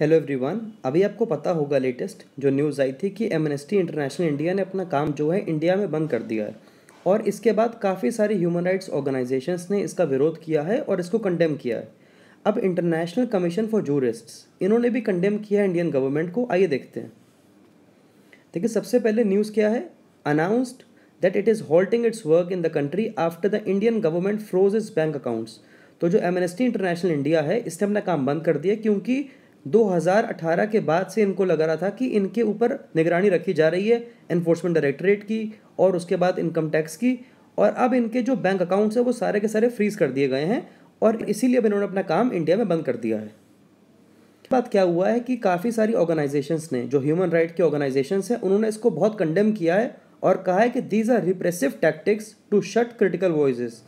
hello everyone अभी आपको पता होगा लेटेस्ट जो न्यूज़ आई थी कि एमनेस्टी इंटरनेशनल इंडिया ने अपना काम जो है इंडिया में बंद कर दिया है और इसके बाद काफ़ी सारे ह्यूमन राइट्स ऑर्गेनाइजेशंस ने इसका विरोध किया है और इसको कंडेम किया है अब इंटरनेशनल कमीशन फॉर जूरिस्ट इन्होंने भी कंडेम किया है इंडियन गवर्नमेंट को आइए देखते हैं देखिए सबसे पहले न्यूज़ क्या है announced that it is holding its work in the country after the Indian government froze its bank accounts तो जो एमनेस्टी इंटरनेशनल इंडिया है इसने अपना काम बंद कर दिया क्योंकि 2018 के बाद से इनको लग रहा था कि इनके ऊपर निगरानी रखी जा रही है एनफोर्समेंट डायरेक्टरेट की और उसके बाद इनकम टैक्स की और अब इनके जो बैंक अकाउंट्स हैं वो सारे के सारे फ्रीज कर दिए गए हैं और इसीलिए अब इन्होंने अपना काम इंडिया में बंद कर दिया है बात क्या हुआ है कि काफ़ी सारी ऑर्गेनाइजेशंस ने जो ह्यूमन राइट की ऑर्गेनाइजेशन हैं उन्होंने इसको बहुत कंडेम किया है और कहा है कि these are repressive tactics to shut critical voice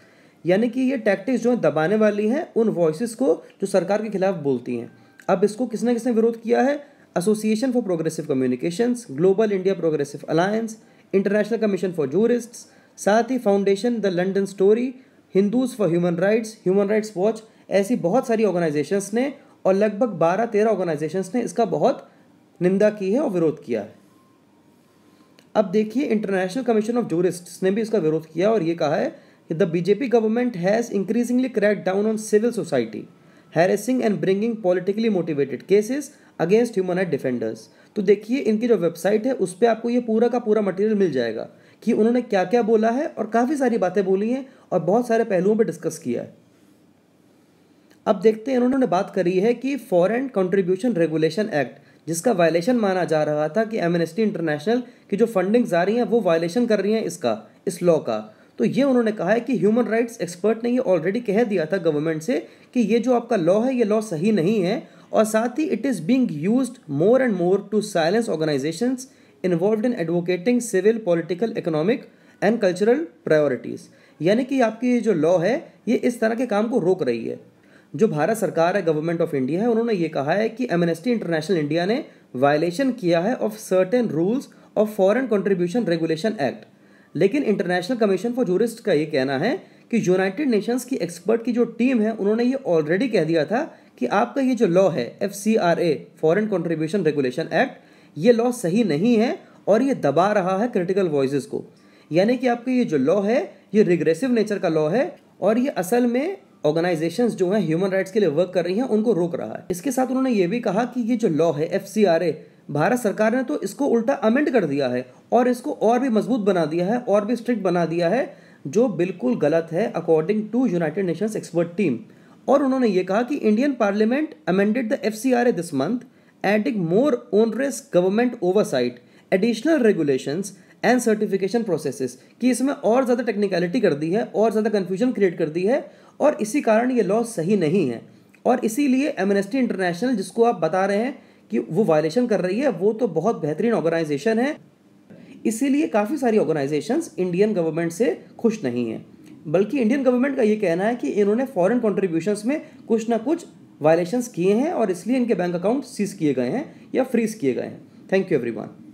यानी कि ये टैक्टिक्स जो है दबाने वाली हैं उन वॉइस को जो सरकार के खिलाफ बोलती हैं अब इसको किसने किसने विरोध किया है association for progressive communication global India progressive alliance international commission for jurist साथ ही foundation the London story Hindus for human rights human rights watch ऐसी बहुत सारी ऑर्गेनाइजेशंस ने और लगभग बारह तेरह ऑर्गेनाइजेशंस ने इसका बहुत निंदा की है और विरोध किया है अब देखिए इंटरनेशनल कमीशन ऑफ जूरिस्ट्स ने भी इसका विरोध किया और ये कहा है कि the BJP government has increasingly crack down on civil society harassing and bringing politically motivated cases against human right defenders तो देखिए इनकी जो वेबसाइट है उस पर आपको ये पूरा का पूरा मटेरियल मिल जाएगा कि उन्होंने क्या क्या बोला है और काफ़ी सारी बातें बोली हैं और बहुत सारे पहलुओं पर डिस्कस किया है अब देखते हैं उन्होंने बात करी है कि फॉरेन कंट्रीब्यूशन रेगुलेशन एक्ट जिसका वायलेशन माना जा रहा था कि एमनेस्टी इंटरनेशनल की जो फंडिंग्स आ रही हैं वो वायलेशन कर रही हैं इसका इस लॉ का तो ये उन्होंने कहा है कि ह्यूमन राइट्स एक्सपर्ट ने ये ऑलरेडी कह दिया था गवर्नमेंट से कि ये जो आपका लॉ है ये लॉ सही नहीं है और साथ ही it is being use more and more to silence organisation involve in advocating civil political economic and cultural priorities यानी कि आपकी ये जो लॉ है ये इस तरह के काम को रोक रही है जो भारत सरकार है गवर्नमेंट ऑफ इंडिया है उन्होंने ये कहा है कि एमनेस्टी इंटरनेशनल इंडिया ने वायलेशन किया है of certain rules of foreign contribution regulation act लेकिन इंटरनेशनल कमीशन फॉर जूरिस्ट का ये कहना है कि यूनाइटेड नेशंस की एक्सपर्ट की जो टीम है उन्होंने ये ऑलरेडी कह दिया था कि आपका ये जो लॉ है F C R A foreign contribution regulation act ये लॉ सही नहीं है और ये दबा रहा है क्रिटिकल वॉइस को यानी कि आपका ये जो लॉ है ये रिग्रेसिव नेचर का लॉ है और ये असल में ऑर्गेनाइजेशंस जो हैं ह्यूमन राइट्स के लिए वर्क कर रही हैं उनको रोक रहा है इसके साथ उन्होंने ये भी कहा कि ये जो लॉ है F C R A Bharat सरकार ने तो इसको उल्टा अमेंड कर दिया है और इसको और भी मजबूत बना दिया है और भी स्ट्रिक्ट बना दिया है जो बिल्कुल गलत है according to United Nations expert team और उन्होंने ये कहा कि Indian parliament amended the F C R A this month adding more onerous government oversight additional regulation and certification process कि इसमें और ज़्यादा टेक्निकलिटी कर दी है और ज़्यादा कन्फ्यूजन क्रिएट कर दी है और इसी कारण ये लॉ सही नहीं है और इसीलिए एमनेस्टी इंटरनेशनल जिसको आप बता रहे हैं कि वो वायलेशन कर रही है वो तो बहुत बेहतरीन ऑर्गेनाइजेशन है इसीलिए काफ़ी सारी ऑर्गेनाइजेशंस इंडियन गवर्नमेंट से खुश नहीं हैं बल्कि इंडियन गवर्नमेंट का ये कहना है कि इन्होंने फॉरेन कॉन्ट्रीब्यूशंस में कुछ ना कुछ वायलेशंस किए हैं और इसलिए इनके बैंक अकाउंट सीज किए गए हैं या फ्रीज किए गए हैं थैंक यू एवरीवन